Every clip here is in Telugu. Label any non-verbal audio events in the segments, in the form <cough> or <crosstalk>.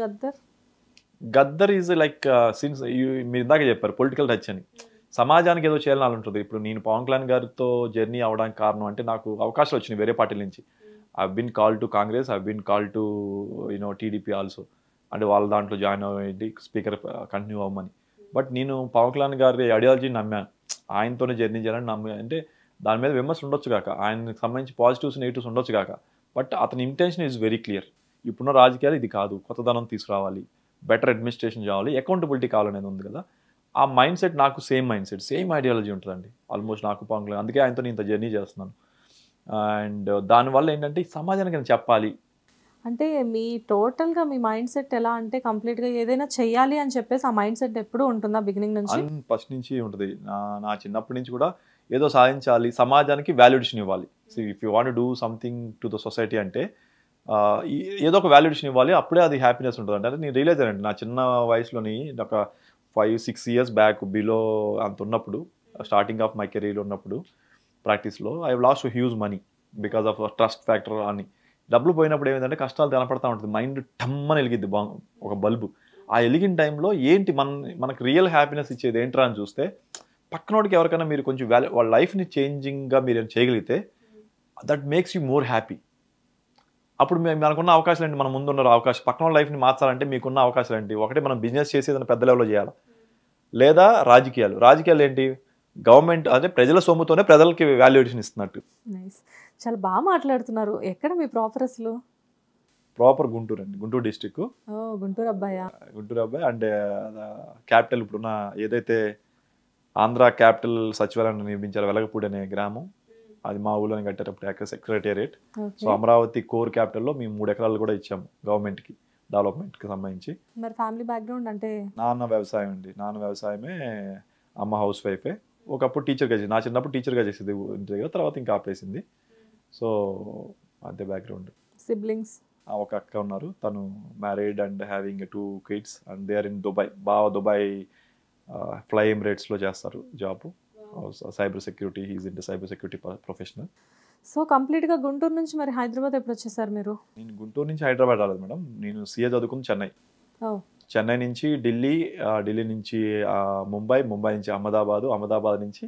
Gaddar Gaddar is like since మీరు ఇందాక చెప్పారు పొలిటికల్ టచ్ అని సమాజానికి ఏదో చేయాలని ఉంటుంది ఇప్పుడు నేను పవన్ కళ్యాణ్ గారితో జర్నీ అవడానికి కారణం అంటే నాకు అవకాశాలు వచ్చినాయి వేరే పార్టీల నుంచి I been call to Congress I been call to you know TDP also అంటే వాళ్ళ దాంట్లో జాయిన్ అవ్వండి స్పీకర్ కంటిన్యూ అవ్వమని బట్ hmm. నేను పవన్ కళ్యాణ్ గారి ఐడియాలజీని నమ్మాను ఆయనతోనే జర్నీ చేయాలని నమ్మా అంటే దాని మీద విమర్శ ఉండొచ్చు కాక ఆయనకు సంబంధించి పాజిటివ్స్ నెగిటివ్స్ ఉండొచ్చు కాక బట్ అతని ఇంటెన్షన్ ఈజ్ వెరీ క్లియర్ ఇప్పుడున్న రాజకీయాలు ఇది కాదు కొత్త ధనం తీసుకురావాలి బెటర్ అడ్మినిస్ట్రేషన్ చేయాలి అకౌంటబిలిటీ కావాలనేది ఉంది కదా ఆ మైండ్ సెట్ నాకు same mind set same ideology ఉంటుందండి ఆల్మోస్ట్ నాకు పాంగ్లే అందుకే ఆయనతో నేను ఇంత జర్నీ చేస్తున్నాను అండ్ దానివల్ల ఏంటంటే సమాజానికి నేను చెప్పాలి అంటే మీ టోటల్గా మీ మైండ్ సెట్ ఎలా అంటే కంప్లీట్గా ఏదైనా చేయాలి అని చెప్పేసి ఆ మైండ్ సెట్ ఎప్పుడు ఉంటుందా బిగినింగ్ నుంచి ఫస్ట్ నుంచి ఉంటుంది నా నా చిన్నప్పటి నుంచి కూడా ఏదో సాధించాలి సమాజానికి వాల్యుడేషన్ ఇవ్వాలి so if you want do something to the society అంటే ఏదో ఒక వాల్యుడేషన్ ఇవ్వాలి అప్పుడే అది హ్యాపీనెస్ ఉంటుంది అంటే నేను రియలైజ్ అయ్యాను నా చిన్న వయసులోని ఒక five six years back below అంత ఉన్నప్పుడు స్టార్టింగ్ ఆఫ్ మై కెరీర్ ఉన్నప్పుడు ప్రాక్టీస్లో I lost huge money because of trust factor అని డబ్బులు పోయినప్పుడు ఏమిటంటే కష్టాలు తినపడతా ఉంటుంది మైండ్ టమ్మని వెలిగిద్ది బా ఒక బల్బు ఆ వెలిగిన టైంలో ఏంటి మన మనకు రియల్ హ్యాపీనెస్ ఇచ్చేది ఏంట్రా అని చూస్తే పక్కనోడికి ఎవరికైనా మీరు కొంచెం వాల్యూ వాళ్ళ లైఫ్ని చేంజింగ్గా మీరు చేయగలిగితే that makes you more happy అప్పుడు మేము మనకున్న అవకాశాలు ఏంటి మన ముందు ఉన్న అవకాశం పక్కన లైఫ్ని మార్చాలంటే మీకున్న అవకాశాలు ఏంటి ఒకటి మనం బిజినెస్ చేసి దాన్ని పెద్ద లెవెల్లో చేయాలి లేదా రాజకీయాలు రాజకీయాలు ఏంటి గవర్నమెంట్ అంటే ప్రజల సొమ్ముతోనే ప్రజలకి వాల్యుయేషన్ ఇస్తున్నట్టు చాలా బాగా మాట్లాడుతున్నారు ఎక్కడ మీ ప్రాపర్ అసలు ప్రాపర్ గుంటూరు అండి గుంటూరు డిస్టిక్ గుంటూరు అబ్బాయి గుంటూరు అబ్బాయి అంటే క్యాపిటల్ ఇప్పుడున్న ఏదైతే ఆంధ్ర క్యాపిటల్ సచివాలయాన్ని నిర్మించారు వెలగపూడి అనే గ్రామం అది మా ఊళ్ళో కట్టేటప్పుడు అప్పుడు సెక్రటేరియట్ సో అమరావతి కోర్ క్యాపిటల్లో మేము మూడు ఎకరాలు కూడా ఇచ్చాము గవర్నమెంట్కి డెవలప్మెంట్కి సంబంధించి మరి ఫ్యామిలీ బ్యాక్గ్రౌండ్ అంటే నాన్న వ్యవసాయం అండి నాన్న వ్యవసాయమే అమ్మ హౌస్ వైఫే ఒకప్పుడు టీచర్గా చేసింది నా చిన్నప్పుడు టీచర్గా చేసేది ఇంటి దగ్గర తర్వాత ఇంకా ఆపేసింది సో అంతే బ్యాక్గ్రౌండ్ సిబ్లింగ్స్ ఒక అక్క ఉన్నారు తను married and having two kids and they are in Dubai బాగా దుబాయ్ ఫ్లై ఎమిరేట్స్లో చేస్తారు job cyber security is in the cyber security professional so కంప్లీట్గా గుంటూరు నుంచి మరి హైదరాబాద్ ఎప్పుడు వచ్చేసారు మీరు నేను గుంటూరు నుంచి హైదరాబాద్ రాలేదు మేడం నేను సీఏ చదువుకుని చెన్నై చెన్నై నుంచి ఢిల్లీ ఢిల్లీ నుంచి ముంబై ముంబై నుంచి అహ్మదాబాద్ అహ్మదాబాద్ నుంచి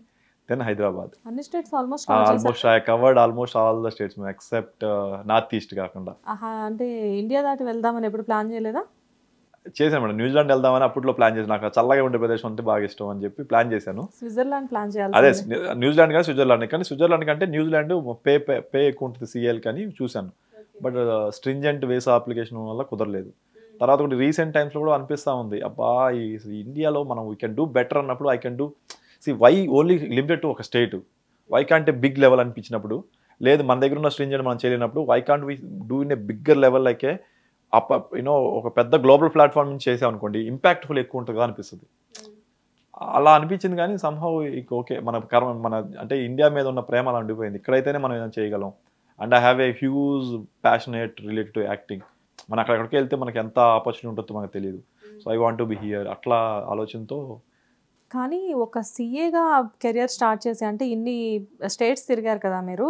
దెన్ హైదరాబాద్ అన్ని states almost almost I covered almost all the states except north east కాకుండా అంటే ఇండియా దాటి వెళ్దామని ఎప్పుడు ప్లాన్ చేయలేదా చేశాను మేడం న్యూజిలాండ్ వెళ్దామని అప్పట్లో ప్లాన్ చేసి నాకు చల్లగా ఉండే ప్రదేశం అంటే బాగా ఇష్టం అని చెప్పి ప్లాన్ చేశాను స్విట్జర్లాండ్ ప్లాన్ చేయాలి అదే న్యూజిలాండ్ కానీ స్విట్జర్లాండ్ కానీ స్విట్జర్లాండ్ కంటే న్యూజిలాండ్ పే పే ఎక్కువ ఉంటుంది సిఎల్ కానీ చూశాను బట్ స్ట్రింజెంట్ వేసా అప్లికేషన్ వల్ల కుదరలేదు తర్వాత కూడా రీసెంట్ టైమ్స్లో కూడా అనిపిస్తూ ఉంది అబ్బా ఈ ఇండియాలో మనం వీ కెన్ డూ బెటర్ అన్నప్పుడు I can do see why only limited to ఒక state why can't big level అనిపించినప్పుడు లేదు మన దగ్గర ఉన్న స్ట్రింజెంట్ మనం చేయలేనప్పుడు why can't we do in a bigger level అయితే అప్ప యూనో ఒక పెద్ద గ్లోబల్ ప్లాట్ఫామ్ నుంచి చేసామనుకోండి ఇంపాక్ట్ఫుల్ ఎక్కువ ఉంటుందిగా అనిపిస్తుంది అలా అనిపించింది కానీ సంహవ్ ఓకే మన కర్మ మన అంటే ఇండియా మీద ఉన్న ప్రేమ అలా ఉండిపోయింది ఇక్కడైతేనే మనం ఏదైనా చేయగలం and I have a huge passionate related to acting మనం అక్కడెక్కడికి వెళ్తే మనకి ఎంత ఆపర్చునిటీ ఉంటుందో మనకు తెలియదు so I want to be here అట్లా ఆలోచనతో కానీ ఒక సీఏగా కెరియర్ స్టార్ట్ చేసి అంటే ఇన్ని స్టేట్స్ తిరిగారు కదా మీరు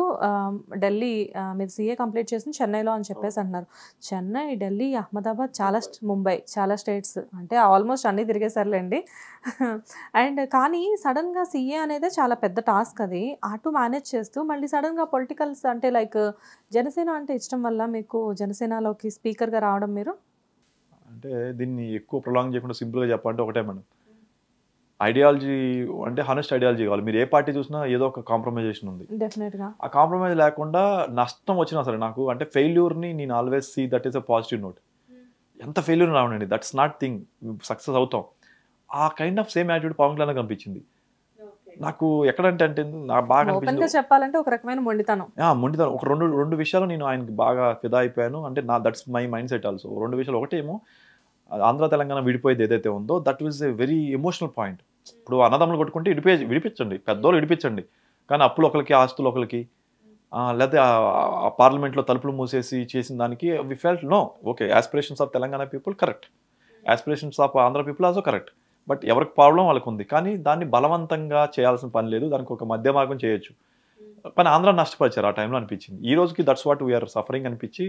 ఢిల్లీ మీరు సీఏ కంప్లీట్ చేసి చెన్నైలో అని చెప్పేసి అంటున్నారు చెన్నై ఢిల్లీ అహ్మదాబాద్ చాలా ముంబై చాలా స్టేట్స్ అంటే ఆల్మోస్ట్ అన్నీ తిరిగేసర్లేండి <laughs> అండ్ కానీ సడన్గా సీఏ అనేది చాలా పెద్ద టాస్క్ అది అటు మేనేజ్ చేస్తూ మళ్ళీ సడన్గా పొలిటికల్స్ అంటే లైక్ జనసేన అంటే ఇష్టం వల్ల మీకు జనసేనలోకి స్పీకర్గా రావడం మీరు అంటే దీన్ని ఎక్కువ ప్రొలాంగ్ చేయకుండా సింపుల్గా చెప్పాలంటే ఒకటే మేడం ఐడియాలజీ అంటే హనెస్ట్ ఐడియాలజీ కావాలి మీరు ఏ పార్టీ చూసినా ఏదో ఒక కాంప్రమైజేషన్ ఉంది ఆ కాంప్రమైజ్ లేకుండా నష్టం వచ్చినా సరే నాకు అంటే ఫెయిల్యూర్ని నేను always see that is a positive note ఎంత ఫెయిల్యూర్ రావనండి దట్స్ నాట్ థింగ్ సక్సెస్ అవుతాం ఆ kind of same attitude Pawan Kalyan కనిపించింది నాకు ఎక్కడంటే అంటే నాకు బాగా అనిపించింది చెప్పాలంటే ఒక రకమైన మొండితనం మొండితనం ఒక రెండు రెండు విషయాలు నేను ఆయనకి బాగా ఫిదా అయిపోయాను అంటే నా that's my mindset also రెండు విషయాలు ఒకటేమో ఆంధ్ర తెలంగాణ విడిపోయేది ఏదైతే ఉందో that is a very emotional point ఇప్పుడు అన్నదమ్ములు కొట్టుకుంటే విడిపే విడిపించండి పెద్దోళ్ళు విడిపించండి కానీ అప్పులు ఒకరికి ఆస్తులు ఒకరికి లేకపోతే పార్లమెంట్లో తలుపులు మూసేసి చేసిన దానికి we felt no okay aspirations of Telangana people correct aspirations of Andhra people also correct but ఎవరికి ప్రాబ్లం వాళ్ళకు ఉంది కానీ దాన్ని బలవంతంగా చేయాల్సిన పని లేదు దానికి ఒక మధ్య మార్గం చేయొచ్చు కానీ ఆంధ్ర నష్టపరిచారు ఆ టైంలో అనిపించింది ఈ రోజుకి దట్స్ వాట్ వీఆర్ సఫరింగ్ అనిపించి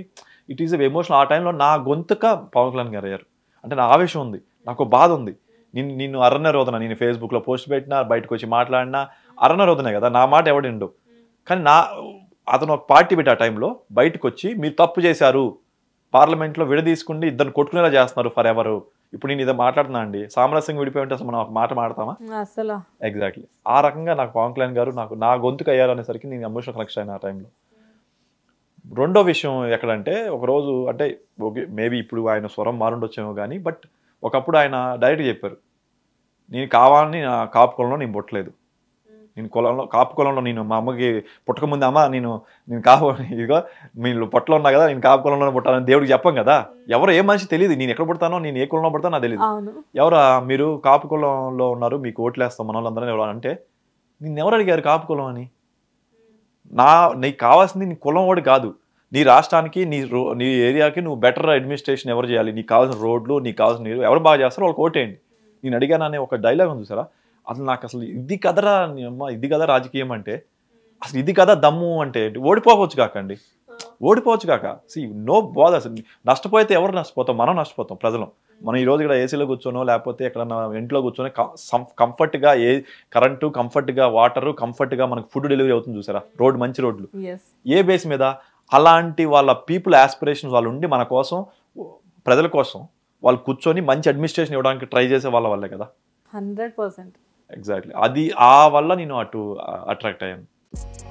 ఇట్ ఈస్ ఎమోషనల్ ఆ టైంలో నా గొంతుక పవన్ కళ్యాణ్ గారు అయ్యారు అంటే నా ఆవేశం ఉంది నాకు బాధ ఉంది నిన్ను నిన్ను అరణ్య రోదన నేను ఫేస్బుక్లో పోస్ట్ పెట్టినా బయటకు వచ్చి మాట్లాడినా అరణ్య రోదనే కదా నా మాట ఎవడిండు కానీ నా అతను ఒక పార్టీ పెట్టి ఆ టైంలో బయటకు వచ్చి మీరు తప్పు చేశారు పార్లమెంట్లో విడదీసుకుండి ఇద్దరు కొట్టుకునేలా చేస్తున్నారు ఫర్ ఎవరు ఇప్పుడు నేను ఇదే మాట్లాడుతున్నా అండి సామరస్యంగా విడిపోయి ఉంటే అసలు మనం ఒక మాట మాడతామా అసలు ఎగ్జాక్ట్లీ ఆ రకంగా నాకు పవన్ కళ్యాణ్ గారు నాకు నా గొంతుకు అయ్యారు అనేసరికి నేను ఎమోషనల్ కనెక్షన్ అయిన ఆ టైంలో రెండో విషయం ఎక్కడంటే ఒకరోజు అంటే ఓకే మేబీ ఇప్పుడు ఆయన స్వరం మారుండొచ్చేమో కానీ బట్ ఒకప్పుడు ఆయన డైరెక్ట్ చెప్పారు నేను కావాలని నా కాపు కులంలో నేను పుట్టలేదు నేను కులంలో కాపు కులంలో నేను మా అమ్మకి పుట్టకముందు అమ్మ నేను నేను కాపు <laughs> ఇదిగో మీరు పొట్టలో ఉన్నా కదా నేను కాపు కులంలో పుట్టాలని దేవుడికి చెప్పం కదా ఎవరు ఏ మనిషి తెలియదు నేను ఎక్కడ పుడతానో నేను ఏ కులంలో పుడతానో నాకు తెలియదు ఎవరు మీరు కాపు కులంలో ఉన్నారు మీకు ఓట్లేస్తాం మన వాళ్ళందరూ ఎవరు అంటే నేను ఎవరు అడిగారు కాపు కులం అని నా నీకు కావాల్సింది నీ కులం వాడు కాదు నీ రాష్ట్రానికి నీ నీ ఏరియాకి నువ్వు బెటర్ అడ్మినిస్ట్రేషన్ ఎవరు చేయాలి నీకు కావాల్సిన రోడ్లు నీకు కావాల్సిన నీరు ఎవరు బాగా చేస్తారో వాళ్ళు ఓటేయండి నేను అడిగాను అనే ఒక డైలాగ్ ఉంది సరే అసలు నాకు అసలు ఇది కదరా అమ్మ ఇది కదా రాజకీయం అంటే అసలు ఇది కదా దమ్ము అంటే ఓడిపోవచ్చు కాకండి ఓడిపోవచ్చు కాక సి నో బాధ అసలు నష్టపోతే ఎవరు నష్టపోతాం మనం నష్టపోతాం ప్రజలం మనం ఈరోజు ఇక్కడ ఏసీలో కూర్చోనో లేకపోతే ఎక్కడ ఇంట్లో కూర్చొని కంఫర్ట్గా ఏ కరెంటు కంఫర్ట్గా వాటరు కంఫర్ట్గా మనకు ఫుడ్ డెలివరీ అవుతుంది చూసారా రోడ్ మంచి రోడ్లు ఏ బేస్ మీద అలాంటి వాళ్ళ పీపుల్ ఆస్పిరేషన్స్ వాళ్ళు ఉండి మన కోసం ప్రజల కోసం వాళ్ళు కూర్చొని మంచి అడ్మినిస్ట్రేషన్ ఇవ్వడానికి ట్రై చేసే వాళ్ళ వల్లే కదా హండ్రెడ్ ఎగ్జాక్ట్లీ అది ఆ వల్ల నేను అటు అట్రాక్ట్ అయ్యాను